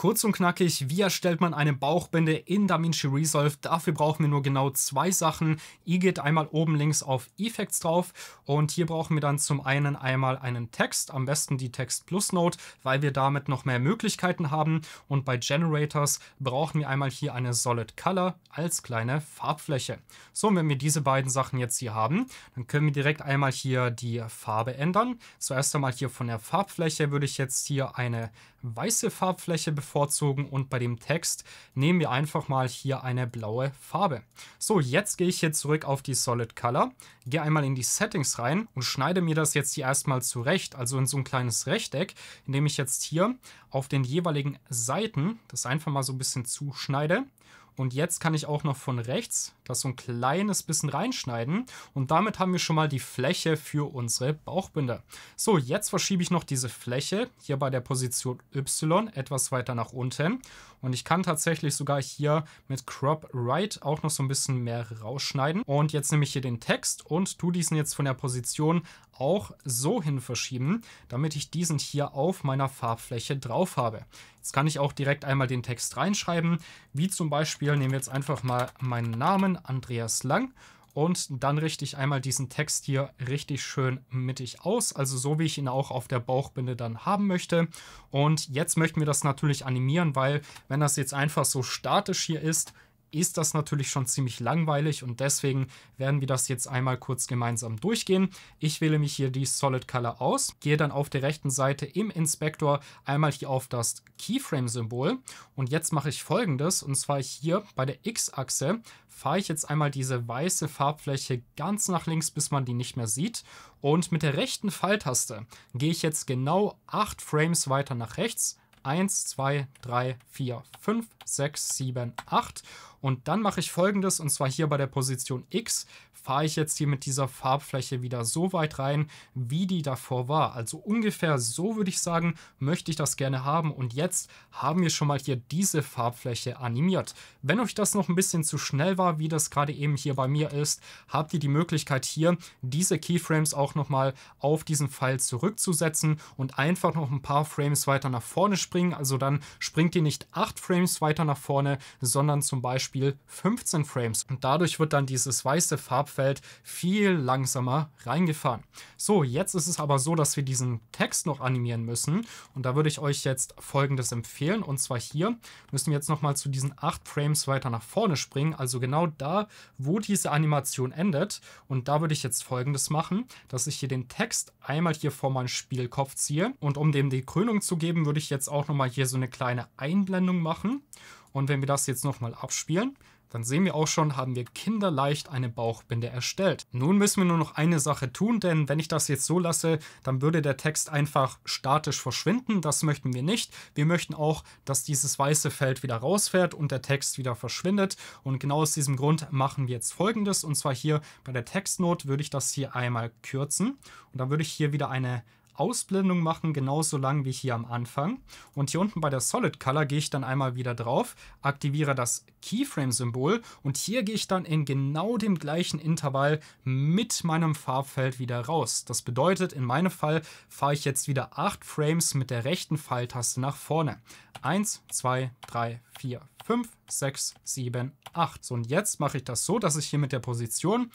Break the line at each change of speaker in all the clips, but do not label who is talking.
Kurz und knackig, wie erstellt man eine Bauchbinde in DaVinci Resolve? Dafür brauchen wir nur genau zwei Sachen. Ihr geht einmal oben links auf Effects drauf und hier brauchen wir dann zum einen einmal einen Text, am besten die Text Plus Note, weil wir damit noch mehr Möglichkeiten haben. Und bei Generators brauchen wir einmal hier eine Solid Color als kleine Farbfläche. So, und wenn wir diese beiden Sachen jetzt hier haben, dann können wir direkt einmal hier die Farbe ändern. Zuerst einmal hier von der Farbfläche würde ich jetzt hier eine weiße Farbfläche bevorzugen bevorzugen und bei dem Text nehmen wir einfach mal hier eine blaue Farbe. So, jetzt gehe ich hier zurück auf die Solid Color, gehe einmal in die Settings rein und schneide mir das jetzt hier erstmal zurecht, also in so ein kleines Rechteck, indem ich jetzt hier auf den jeweiligen Seiten das einfach mal so ein bisschen zuschneide und jetzt kann ich auch noch von rechts das so ein kleines bisschen reinschneiden. Und damit haben wir schon mal die Fläche für unsere Bauchbinde. So, jetzt verschiebe ich noch diese Fläche hier bei der Position Y etwas weiter nach unten. Und ich kann tatsächlich sogar hier mit Crop Right auch noch so ein bisschen mehr rausschneiden. Und jetzt nehme ich hier den Text und tue diesen jetzt von der Position auch so hin verschieben, damit ich diesen hier auf meiner Farbfläche drauf habe. Jetzt kann ich auch direkt einmal den Text reinschreiben, wie zum Beispiel Beispiel nehmen jetzt einfach mal meinen Namen, Andreas Lang, und dann richte ich einmal diesen Text hier richtig schön mittig aus, also so wie ich ihn auch auf der Bauchbinde dann haben möchte. Und jetzt möchten wir das natürlich animieren, weil wenn das jetzt einfach so statisch hier ist, ist das natürlich schon ziemlich langweilig und deswegen werden wir das jetzt einmal kurz gemeinsam durchgehen. Ich wähle mich hier die Solid Color aus, gehe dann auf der rechten Seite im Inspektor einmal hier auf das Keyframe-Symbol und jetzt mache ich folgendes und zwar hier bei der X-Achse fahre ich jetzt einmal diese weiße Farbfläche ganz nach links, bis man die nicht mehr sieht und mit der rechten Falltaste gehe ich jetzt genau 8 Frames weiter nach rechts 1, 2, 3, 4, 5, 6, 7, 8. Und dann mache ich folgendes, und zwar hier bei der Position X fahre ich jetzt hier mit dieser Farbfläche wieder so weit rein, wie die davor war. Also ungefähr so würde ich sagen, möchte ich das gerne haben. Und jetzt haben wir schon mal hier diese Farbfläche animiert. Wenn euch das noch ein bisschen zu schnell war, wie das gerade eben hier bei mir ist, habt ihr die Möglichkeit hier, diese Keyframes auch nochmal auf diesen Pfeil zurückzusetzen und einfach noch ein paar Frames weiter nach vorne spielen springen. Also dann springt ihr nicht 8 Frames weiter nach vorne, sondern zum Beispiel 15 Frames. Und dadurch wird dann dieses weiße Farbfeld viel langsamer reingefahren. So, jetzt ist es aber so, dass wir diesen Text noch animieren müssen. Und da würde ich euch jetzt folgendes empfehlen. Und zwar hier müssen wir jetzt nochmal zu diesen 8 Frames weiter nach vorne springen. Also genau da, wo diese Animation endet. Und da würde ich jetzt folgendes machen, dass ich hier den Text einmal hier vor meinen Spielkopf ziehe. Und um dem die Krönung zu geben, würde ich jetzt auch auch nochmal hier so eine kleine Einblendung machen. Und wenn wir das jetzt nochmal abspielen, dann sehen wir auch schon, haben wir kinderleicht eine Bauchbinde erstellt. Nun müssen wir nur noch eine Sache tun, denn wenn ich das jetzt so lasse, dann würde der Text einfach statisch verschwinden. Das möchten wir nicht. Wir möchten auch, dass dieses weiße Feld wieder rausfährt und der Text wieder verschwindet. Und genau aus diesem Grund machen wir jetzt folgendes. Und zwar hier bei der Textnot würde ich das hier einmal kürzen. Und dann würde ich hier wieder eine Ausblendung machen, genauso lang wie hier am Anfang. Und hier unten bei der Solid Color gehe ich dann einmal wieder drauf, aktiviere das Keyframe-Symbol und hier gehe ich dann in genau dem gleichen Intervall mit meinem Farbfeld wieder raus. Das bedeutet, in meinem Fall fahre ich jetzt wieder 8 Frames mit der rechten Pfeiltaste nach vorne. 1, 2, 3, 4, 5, 6, 7, 8. So, und jetzt mache ich das so, dass ich hier mit der Position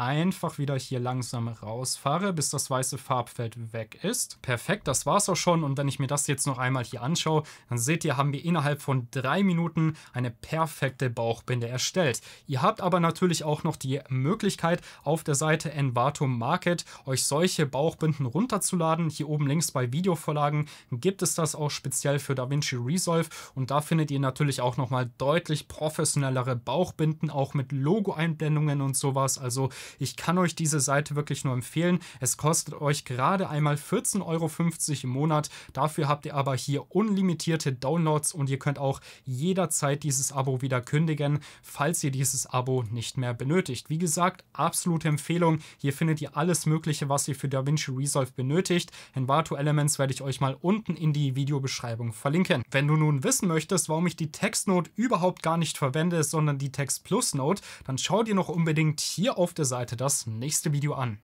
einfach wieder hier langsam rausfahre, bis das weiße Farbfeld weg ist. Perfekt, das war's auch schon. Und wenn ich mir das jetzt noch einmal hier anschaue, dann seht ihr, haben wir innerhalb von drei Minuten eine perfekte Bauchbinde erstellt. Ihr habt aber natürlich auch noch die Möglichkeit, auf der Seite Envato Market euch solche Bauchbinden runterzuladen. Hier oben links bei Videovorlagen gibt es das auch speziell für DaVinci Resolve und da findet ihr natürlich auch nochmal deutlich professionellere Bauchbinden, auch mit Logo-Einblendungen und sowas. Also ich kann euch diese Seite wirklich nur empfehlen. Es kostet euch gerade einmal 14,50 Euro im Monat. Dafür habt ihr aber hier unlimitierte Downloads und ihr könnt auch jederzeit dieses Abo wieder kündigen, falls ihr dieses Abo nicht mehr benötigt. Wie gesagt, absolute Empfehlung. Hier findet ihr alles Mögliche, was ihr für DaVinci Resolve benötigt. Envato Elements werde ich euch mal unten in die Videobeschreibung verlinken. Wenn du nun wissen möchtest, warum ich die Textnote überhaupt gar nicht verwende, sondern die Text Plus Note, dann schau dir noch unbedingt hier auf der Seite das nächste Video an.